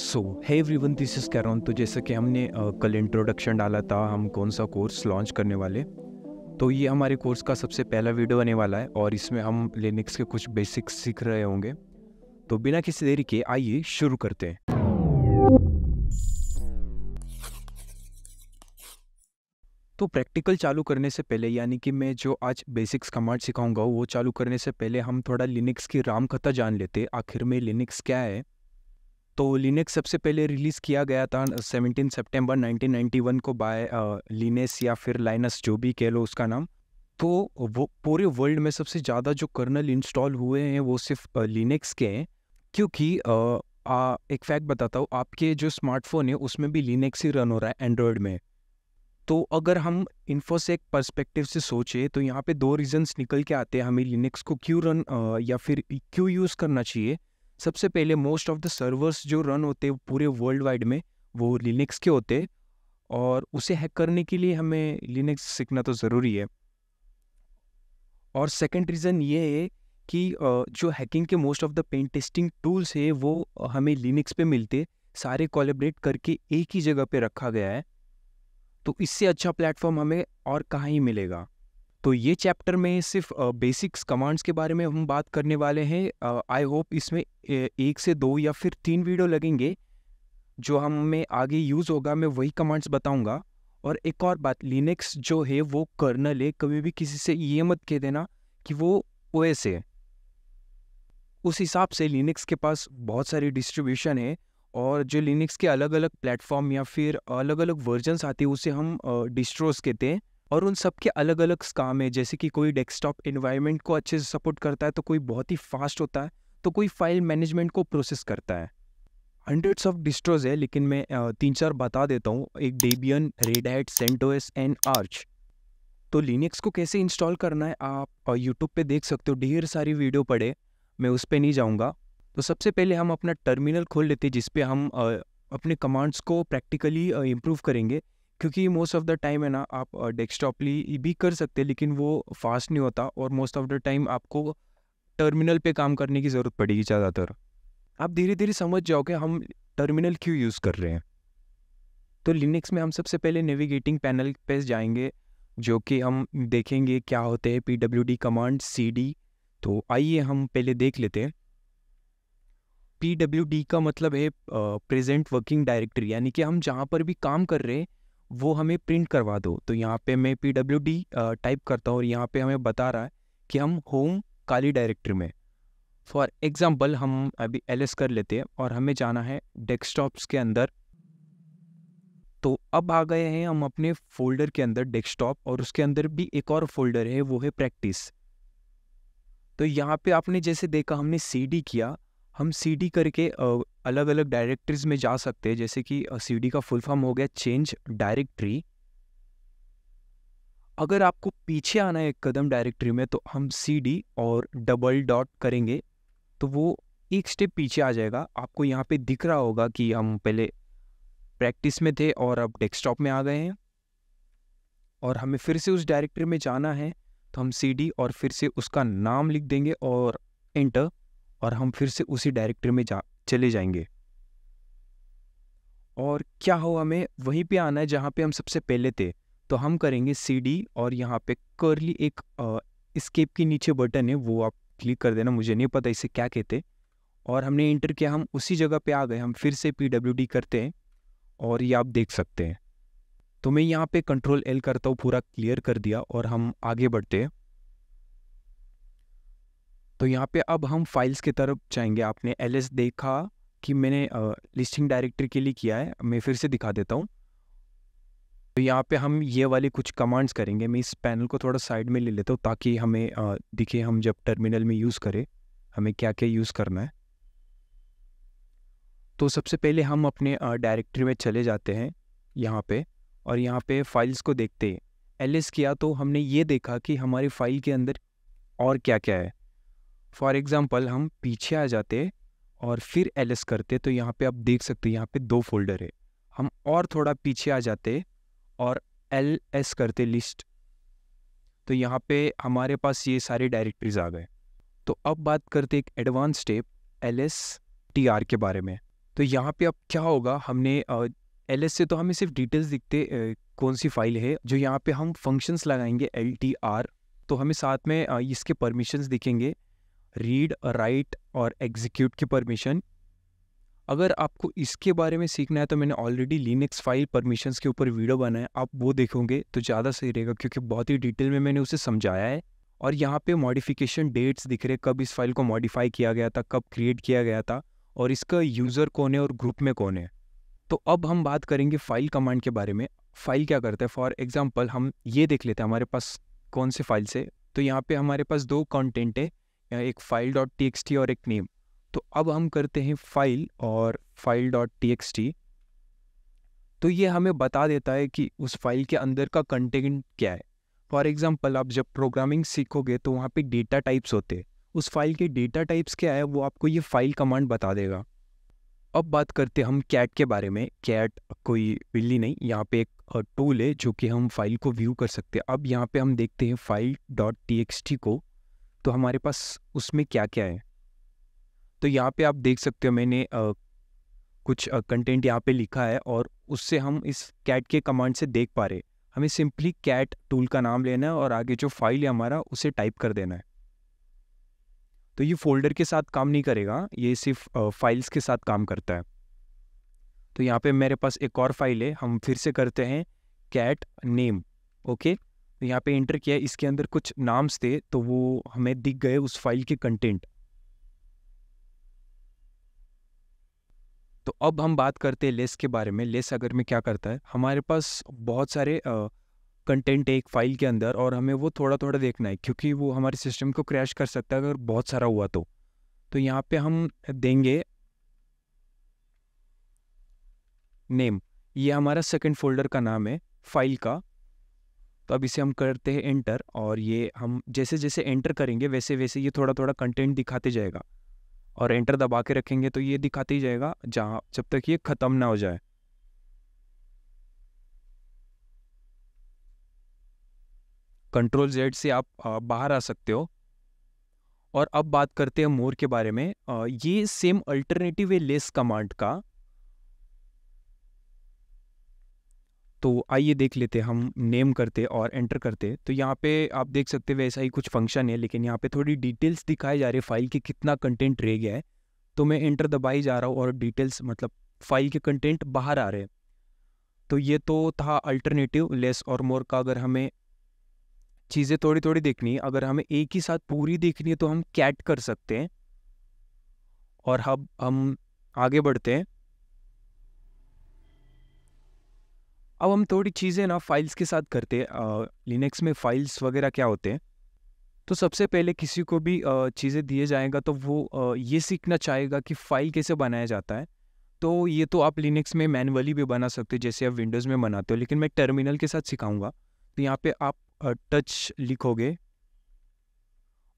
सो है one this is कैरॉन तो जैसे कि हमने uh, कल इंट्रोडक्शन डाला था हम कौन सा कोर्स लॉन्च करने वाले तो ये हमारे कोर्स का सबसे पहला वीडियो आने वाला है और इसमें हम लिनिक्स के कुछ बेसिक्स सीख रहे होंगे तो बिना किसी देरी के आइए शुरू करते हैं तो प्रैक्टिकल चालू करने से पहले यानी कि मैं जो आज बेसिक्स कमांड सिखाऊंगा वो चालू करने से पहले हम थोड़ा लिनिक्स की राम कथा जान लेते आखिर में लिनिक्स क्या है तो लिनक्स सबसे पहले रिलीज़ किया गया था 17 सितंबर 1991 को बाय लिनेस या फिर लाइनस जो भी कह लो उसका नाम तो वो पूरे वर्ल्ड में सबसे ज़्यादा जो कर्नल इंस्टॉल हुए हैं वो सिर्फ लिनक्स के हैं क्योंकि आ, आ, एक फैक्ट बताता हूँ आपके जो स्मार्टफोन है उसमें भी लिनक्स ही रन हो रहा है एंड्रॉयड में तो अगर हम इन्फोसेक परस्पेक्टिव से सोचे तो यहाँ पे दो रीजंस निकल के आते हैं हमें लिनक्स को क्यों रन या फिर क्यों यूज़ करना चाहिए सबसे पहले मोस्ट ऑफ द सर्वर्स जो रन होते हैं पूरे वर्ल्ड वाइड में वो लिनक्स के होते और उसे हैक करने के लिए हमें लिनक्स सीखना तो ज़रूरी है और सेकंड रीज़न ये है कि जो हैकिंग के most of the pen testing tools है वो हमें लिनक्स पे मिलते सारे कोलेबरेट करके एक ही जगह पे रखा गया है तो इससे अच्छा प्लेटफॉर्म हमें और कहाँ ही मिलेगा तो ये चैप्टर में सिर्फ बेसिक्स कमांड्स के बारे में हम बात करने वाले हैं आई होप इसमें एक से दो या फिर तीन वीडियो लगेंगे जो हमें आगे यूज़ होगा मैं वही कमांड्स बताऊंगा और एक और बात लिनक्स जो है वो कर्नल है कभी भी किसी से ये मत कह देना कि वो ओ है उस हिसाब से लिनक्स के पास बहुत सारी डिस्ट्रीब्यूशन है और जो लिनक्स के अलग अलग प्लेटफॉर्म या फिर अलग अलग वर्जन्स आते हैं उसे हम डिस्ट्रोस कहते हैं और उन सबके अलग अलग काम है जैसे कि कोई डेस्कटॉप इन्वायरमेंट को अच्छे से सपोर्ट करता है तो कोई बहुत ही फास्ट होता है तो कोई फाइल मैनेजमेंट को प्रोसेस करता है हंड्रेड्स ऑफ डिस्ट्रोज है लेकिन मैं तीन चार बता देता हूँ एक Debian Red Hat CentOS and Arch तो लिनक्स को कैसे इंस्टॉल करना है आप यूट्यूब पे देख सकते हो ढेर सारी वीडियो पड़े मैं उस पर नहीं जाऊँगा तो सबसे पहले हम अपना टर्मिनल खोल लेते हैं जिसपे हम अपने कमांड्स को प्रैक्टिकली इम्प्रूव करेंगे क्योंकि मोस्ट ऑफ द टाइम है ना आप डेस्कटॉपली भी कर सकते हैं लेकिन वो फास्ट नहीं होता और मोस्ट ऑफ द टाइम आपको टर्मिनल पे काम करने की ज़रूरत पड़ेगी ज़्यादातर आप धीरे धीरे समझ जाओ कि हम टर्मिनल क्यों यूज़ कर रहे हैं तो लिनक्स में हम सबसे पहले नेविगेटिंग पैनल पे जाएंगे जो कि हम देखेंगे क्या होते हैं P W D command C D तो आइए हम पहले देख लेते हैं पी डब्ल्यू डी का मतलब है प्रेजेंट वर्किंग डायरेक्टरी यानी कि हम जहाँ पर भी काम कर रहे हैं वो हमें प्रिंट करवा दो तो यहाँ पे मैं पी डब्ल्यू डी टाइप करता हूँ और यहाँ पे हमें बता रहा है कि हम होम काली डायरेक्टरी में फॉर एग्ज़ाम्पल हम अभी एल कर लेते हैं और हमें जाना है डेस्कटॉप्स के अंदर तो अब आ गए हैं हम अपने फोल्डर के अंदर डेस्कटॉप और उसके अंदर भी एक और फोल्डर है वो है प्रैक्टिस तो यहाँ पे आपने जैसे देखा हमने सी डी किया हम सी डी करके अलग अलग डायरेक्टरीज में जा सकते हैं जैसे कि सी डी का फुल फॉर्म हो गया चेंज डायरेक्टरी अगर आपको पीछे आना है एक कदम डायरेक्टरी में तो हम सी डी और डबल डॉट करेंगे तो वो एक स्टेप पीछे आ जाएगा आपको यहाँ पे दिख रहा होगा कि हम पहले प्रैक्टिस में थे और अब डेस्कटॉप में आ गए हैं और हमें फिर से उस डायरेक्टरी में जाना है तो हम सी डी और फिर से उसका नाम लिख देंगे और एंटर और हम फिर से उसी डायरेक्टर में जा चले जाएंगे और क्या हो हमें वहीं पे आना है जहाँ पे हम सबसे पहले थे तो हम करेंगे सी डी और यहाँ पे करली एक स्केप के नीचे बटन है वो आप क्लिक कर देना मुझे नहीं पता इसे क्या कहते और हमने इंटर किया हम उसी जगह पे आ गए हम फिर से पी डब्ल्यू डी करते हैं और ये आप देख सकते हैं तो मैं यहाँ पे कंट्रोल एल करता हूँ पूरा क्लियर कर दिया और हम आगे बढ़ते हैं तो यहाँ पे अब हम फाइल्स की तरफ जाएंगे आपने एल देखा कि मैंने लिस्टिंग डायरेक्टरी के लिए किया है मैं फिर से दिखा देता हूँ तो यहाँ पे हम ये वाले कुछ कमांड्स करेंगे मैं इस पैनल को थोड़ा साइड में ले लेता हूँ ताकि हमें आ, दिखे हम जब टर्मिनल में यूज़ करें हमें क्या क्या यूज़ करना है तो सबसे पहले हम अपने डायरेक्टरी में चले जाते हैं यहाँ पे और यहाँ पे फाइल्स को देखते हैं एल किया तो हमने ये देखा कि हमारी फाइल के अंदर और क्या क्या है फॉर एग्ज़ाम्पल हम पीछे आ जाते और फिर एल एस करते तो यहाँ पे आप देख सकते हैं यहाँ पे दो फोल्डर है हम और थोड़ा पीछे आ जाते और एल एस करते लिस्ट तो यहाँ पे हमारे पास ये सारे डायरेक्टरीज आ गए तो अब बात करते एक advance step L S T R के बारे में तो यहाँ पे अब क्या होगा हमने एल एस से तो हमें सिर्फ डिटेल्स दिखते कौन सी फाइल है जो यहाँ पे हम फंक्शंस लगाएंगे एल टी आर तो हमें साथ में इसके परमिशंस दिखेंगे रीड राइट और एग्जीक्यूट की परमिशन अगर आपको इसके बारे में सीखना है तो मैंने ऑलरेडी लिनक्स फाइल परमिशंस के ऊपर वीडियो बनाया आप वो देखोगे तो ज़्यादा सही रहेगा क्योंकि बहुत ही डिटेल में मैंने उसे समझाया है और यहाँ पे मॉडिफिकेशन डेट्स दिख रहे कब इस फाइल को मॉडिफाई किया गया था कब क्रिएट किया गया था और इसका यूज़र कौन है और ग्रुप में कौन है तो अब हम बात करेंगे फाइल कमांड के बारे में फाइल क्या करता है फॉर एग्जाम्पल हम ये देख लेते हैं हमारे पास कौन से फाइल से तो यहाँ पे हमारे पास दो कंटेंट है एक file dot T X T और एक नेम तो अब हम करते हैं फाइल और file dot T X T तो ये हमें बता देता है कि उस फाइल के अंदर का कंटेंट क्या है फॉर एग्ज़ाम्पल आप जब प्रोग्रामिंग सीखोगे तो वहाँ पे डेटा टाइप्स होते हैं उस फाइल के डेटा टाइप्स क्या है वो आपको ये फाइल कमांड बता देगा अब बात करते हैं हम कैट के बारे में कैट कोई बिल्ली नहीं यहाँ पे एक टूल है जो कि हम फाइल को व्यू कर सकते हैं अब यहाँ पे हम देखते हैं फाइल डॉट टी को तो हमारे पास उसमें क्या क्या है तो यहाँ पे आप देख सकते हो मैंने आ, कुछ कंटेंट यहाँ पे लिखा है और उससे हम इस कैट के कमांड से देख पा रहे हमें सिंपली कैट टूल का नाम लेना है और आगे जो फाइल है हमारा उसे टाइप कर देना है तो ये फोल्डर के साथ काम नहीं करेगा ये सिर्फ फाइल्स के साथ काम करता है तो यहाँ पे मेरे पास एक और फाइल है हम फिर से करते हैं कैट नेम ओके यहाँ पे एंटर किया इसके अंदर कुछ नाम्स थे तो वो हमें दिख गए उस फाइल के कंटेंट तो अब हम बात करते हैं लेस के बारे में लेस अगर में क्या करता है हमारे पास बहुत सारे कंटेंट है एक फाइल के अंदर और हमें वो थोड़ा थोड़ा देखना है क्योंकि वो हमारे सिस्टम को क्रैश कर सकता है अगर बहुत सारा हुआ तो तो यहाँ पे हम देंगे नेम ये हमारा सेकंड फोल्डर का नाम है फाइल का तो अब इसे हम करते हैं एंटर और ये हम जैसे जैसे एंटर करेंगे वैसे वैसे ये थोड़ा थोड़ा कंटेंट दिखाते जाएगा और एंटर दबा के रखेंगे तो ये दिखाते ही जाएगा जहाँ जब तक ये ख़त्म ना हो जाए कंट्रोल जेड से आप बाहर आ सकते हो और अब बात करते हैं मोर के बारे में ये सेम अल्टरनेटिव है लेस कमांड का तो आइए देख लेते हम नेम करते और एंटर करते तो यहाँ पे आप देख सकते वैसा ही कुछ फंक्शन है लेकिन यहाँ पे थोड़ी डिटेल्स दिखाए जा रहे फाइल के कितना कंटेंट रह गया है तो मैं एंटर दबाई जा रहा हूँ और डिटेल्स मतलब फाइल के कंटेंट बाहर आ रहे हैं तो ये तो था अल्टरनेटिव लेस और मोर का अगर हमें चीज़ें थोड़ी थोड़ी देखनी अगर हमें एक ही साथ पूरी देखनी है तो हम कैट कर सकते हैं और हम हम आगे बढ़ते हैं अब हम थोड़ी चीज़ें ना फाइल्स के साथ करते हैं लिनक्स में फाइल्स वगैरह क्या होते हैं तो सबसे पहले किसी को भी चीज़ें दिए जाएगा तो वो ये सीखना चाहेगा कि फ़ाइल कैसे बनाया जाता है तो ये तो आप लिनक्स में मैनुअली भी बना सकते हो जैसे आप विंडोज़ में बनाते हो लेकिन मैं टर्मिनल के साथ सिखाऊंगा तो यहाँ पे आप टच लिखोगे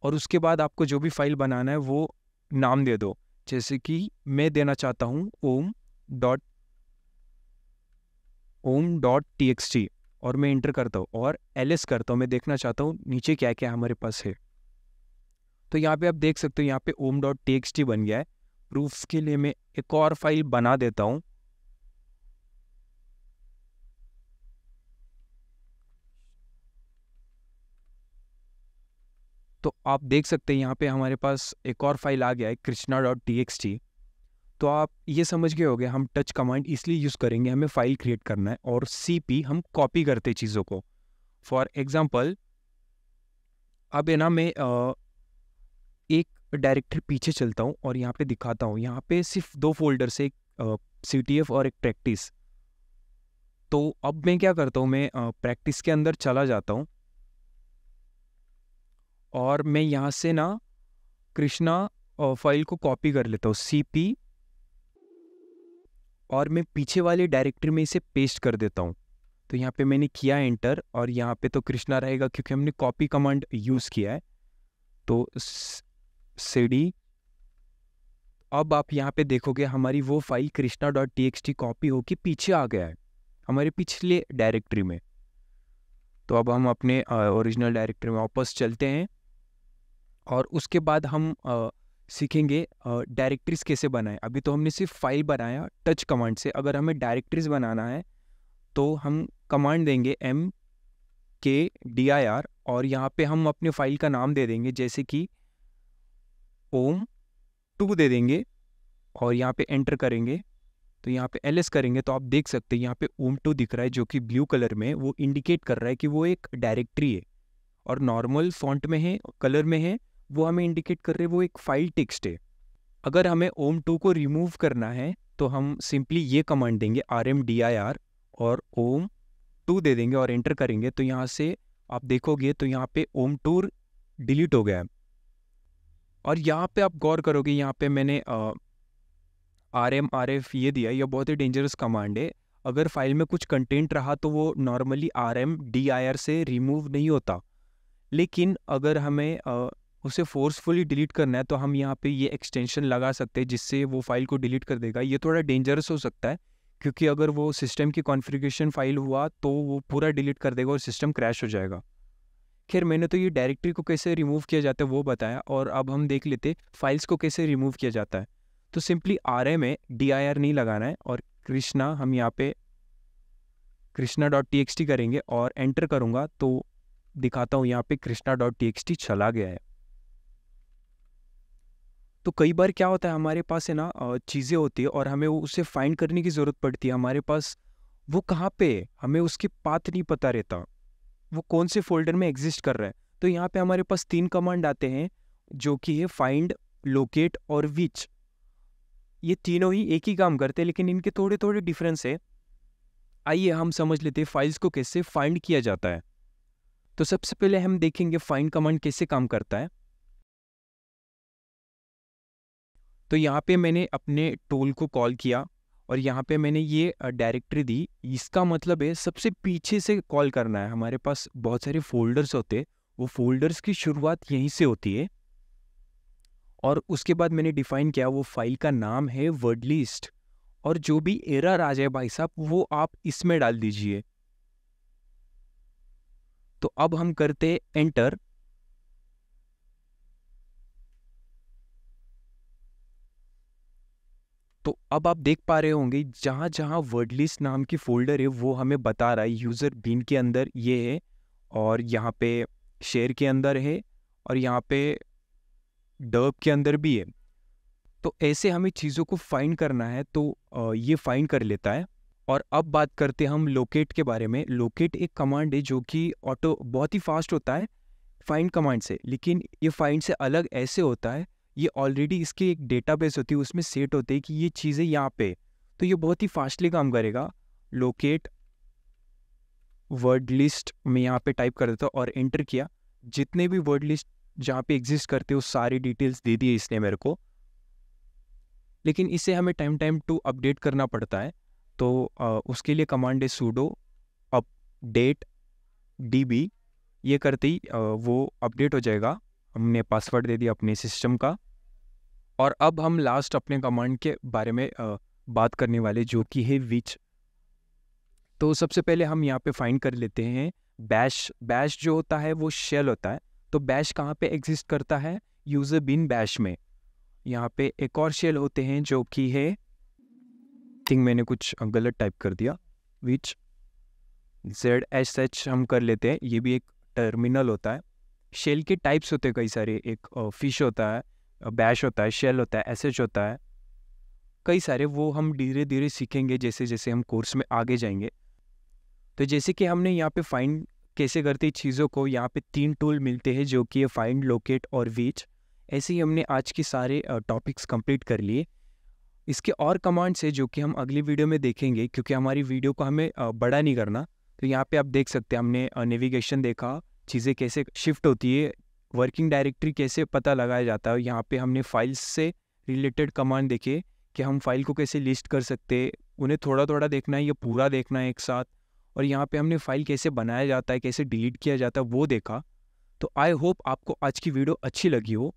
और उसके बाद आपको जो भी फाइल बनाना है वो नाम दे दो जैसे कि मैं देना चाहता हूँ Om dot Om dot T X T और मैं इंटर करता हूँ और एल एस करता हूँ मैं देखना चाहता हूँ नीचे क्या क्या हमारे पास है तो यहाँ पे आप देख सकते हो यहाँ पे Om dot T X T बन गया है प्रूफ के लिए मैं एक और फाइल बना देता हूँ तो आप देख सकते हैं यहाँ पे हमारे पास एक और फाइल आ गया है Krishna dot T X T तो आप ये समझ गए होगे हम टच कमांड इसलिए यूज़ करेंगे हमें फाइल क्रिएट करना है और सी हम कॉपी करते चीज़ों को फॉर एग्जाम्पल अब है ना मैं एक डायरेक्टर पीछे चलता हूँ और यहाँ पे दिखाता हूँ यहाँ पे सिर्फ दो फोल्डर से एक सी टी एफ और एक प्रैक्टिस तो अब मैं क्या करता हूँ मैं प्रैक्टिस के अंदर चला जाता हूँ और मैं यहाँ से ना कृष्णा फाइल को कॉपी कर लेता हूँ सी पी और मैं पीछे वाले डायरेक्टरी में इसे पेस्ट कर देता हूँ तो यहाँ पे मैंने किया एंटर और यहाँ पे तो कृष्णा रहेगा क्योंकि हमने कॉपी कमांड यूज़ किया है तो सीडी अब आप यहाँ पे देखोगे हमारी वो file Krishna dot T X T copy होके पीछे आ गया है हमारे पिछले डायरेक्टरी में तो अब हम अपने ओरिजिनल डायरेक्टरी में वापस चलते हैं और उसके बाद हम आ, सीखेंगे डायरेक्टरीज कैसे बनाएं अभी तो हमने सिर्फ फाइल बनाया टच कमांड से अगर हमें डायरेक्टरीज बनाना है तो हम कमांड देंगे एम के डी आई आर और यहाँ पे हम अपने फाइल का नाम दे देंगे जैसे कि ओम टू दे देंगे और यहाँ पे एंटर करेंगे तो यहाँ पे एल एस करेंगे तो आप देख सकते हैं यहाँ पे ओम टू दिख रहा है जो कि ब्लू कलर में वो इंडिकेट कर रहा है कि वो एक डायरेक्ट्री है और नॉर्मल फॉन्ट में है कलर में है वो हमें इंडिकेट कर रहे हैं वो एक फाइल टेक्स्ट है अगर हमें ओम टू को रिमूव करना है तो हम सिंपली ये कमांड देंगे R M D I R और ओम टू दे देंगे और एंटर करेंगे तो यहाँ से आप देखोगे तो यहाँ पे ओम टू डिलीट हो गया है और यहाँ पे आप गौर करोगे यहाँ पे मैंने आर एम आर एफ ये दिया यह बहुत ही डेंजरस कमांड है अगर फाइल में कुछ कंटेंट रहा तो वो normally R M D I R से रिमूव नहीं होता लेकिन अगर हमें उसे फोर्सफुली डिलीट करना है तो हम यहाँ पे ये एक्सटेंशन लगा सकते हैं जिससे वो फाइल को डिलीट कर देगा ये थोड़ा डेंजरस हो सकता है क्योंकि अगर वो सिस्टम की कॉन्फ़िगरेशन फाइल हुआ तो वो पूरा डिलीट कर देगा और सिस्टम क्रैश हो जाएगा खैर मैंने तो ये डायरेक्टरी को कैसे रिमूव किया जाता है वो बताया और अब हम देख लेते फाइल्स को कैसे रिमूव किया जाता है तो सिंपली आर में डी नहीं लगाना है और कृष्णा हम यहाँ पे कृष्णा डॉट टी करेंगे और एंटर करूँगा तो दिखाता हूँ यहाँ पे कृष्णा डॉट टी चला गया है तो कई बार क्या होता है हमारे पास है ना चीज़ें होती है और हमें उसे फाइंड करने की ज़रूरत पड़ती है हमारे पास वो कहाँ पे है हमें उसके पाथ नहीं पता रहता वो कौन से फोल्डर में एग्जिस्ट कर रहा है तो यहाँ पे हमारे पास तीन कमांड आते हैं जो कि है फाइंड लोकेट और विच ये तीनों ही एक ही काम करते हैं लेकिन इनके थोड़े थोड़े डिफरेंस है आइए हम समझ लेते हैं फाइल्स को कैसे फाइंड किया जाता है तो सबसे पहले हम देखेंगे फाइंड कमांड कैसे काम करता है तो यहाँ पे मैंने अपने टोल को कॉल किया और यहाँ पे मैंने ये डायरेक्टरी दी इसका मतलब है सबसे पीछे से कॉल करना है हमारे पास बहुत सारे फोल्डर्स होते हैं वो फोल्डर्स की शुरुआत यहीं से होती है और उसके बाद मैंने डिफाइन किया वो फाइल का नाम है वर्ड लिस्ट और जो भी एरर आ जाए भाई साहब वो आप इसमें डाल दीजिए तो अब हम करते एंटर तो अब आप देख पा रहे होंगे जहाँ जहाँ वर्डलिस्ट नाम की फोल्डर है वो हमें बता रहा है यूज़र बीन के अंदर ये है और यहाँ पे शेयर के अंदर है और यहाँ पे डर्ब के अंदर भी है तो ऐसे हमें चीज़ों को फाइंड करना है तो ये फाइंड कर लेता है और अब बात करते हैं हम लोकेट के बारे में लोकेट एक कमांड है जो कि ऑटो बहुत ही फास्ट होता है फाइंड कमांड से लेकिन ये फाइंड से अलग ऐसे होता है ये ऑलरेडी इसकी एक डेटा होती है उसमें सेट होते हैं कि ये चीज़ें यहाँ पे तो ये बहुत ही फास्टली काम करेगा लोकेट वर्ड लिस्ट में यहाँ पे टाइप कर देता और एंटर किया जितने भी वर्ड लिस्ट जहाँ पे एग्जिस्ट करते हो सारी डिटेल्स दे दिए इसने मेरे को लेकिन इसे हमें टाइम टाइम टू अपडेट करना पड़ता है तो आ, उसके लिए कमांड है सूडो अपडेट डी बी ये करते ही आ, वो अपडेट हो जाएगा हमने पासवर्ड दे दिया अपने सिस्टम का और अब हम लास्ट अपने कमांड के बारे में बात करने वाले जो कि है विच तो सबसे पहले हम यहाँ पे फाइंड कर लेते हैं बैश बैश जो होता है वो शेल होता है तो बैश कहाँ पे एग्जिस्ट करता है यूज़र बिन बैश में यहाँ पे एक और शेल होते हैं जो कि है थिंक मैंने कुछ गलत टाइप कर दिया विच जेड एस एच हम कर लेते हैं ये भी एक टर्मिनल होता है शेल के टाइप्स होते हैं कई सारे एक फ़िश होता है बैश होता है शेल होता है एस एच होता है कई सारे वो हम धीरे धीरे सीखेंगे जैसे जैसे हम कोर्स में आगे जाएंगे तो जैसे कि हमने यहाँ पे फाइंड कैसे करते चीज़ों को यहाँ पे तीन टूल मिलते हैं जो कि फाइंड लोकेट और वीच ऐसे ही हमने आज के सारे टॉपिक्स कंप्लीट कर लिए इसके और कमांड्स है जो कि हम अगली वीडियो में देखेंगे क्योंकि हमारी वीडियो को हमें बड़ा नहीं करना तो यहाँ पे आप देख सकते हैं हमने नेविगेशन देखा चीज़ें कैसे शिफ्ट होती है वर्किंग डायरेक्टरी कैसे पता लगाया जाता है यहाँ पे हमने फाइल्स से रिलेटेड कमांड देखे कि हम फाइल को कैसे लिस्ट कर सकते हैं उन्हें थोड़ा थोड़ा देखना है या पूरा देखना है एक साथ और यहाँ पे हमने फाइल कैसे बनाया जाता है कैसे डिलीट किया जाता है वो देखा तो आई होप आपको आज की वीडियो अच्छी लगी हो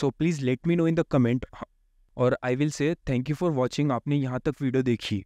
so please let me know in the comment और I will say thank you for watching आपने यहाँ तक वीडियो देखी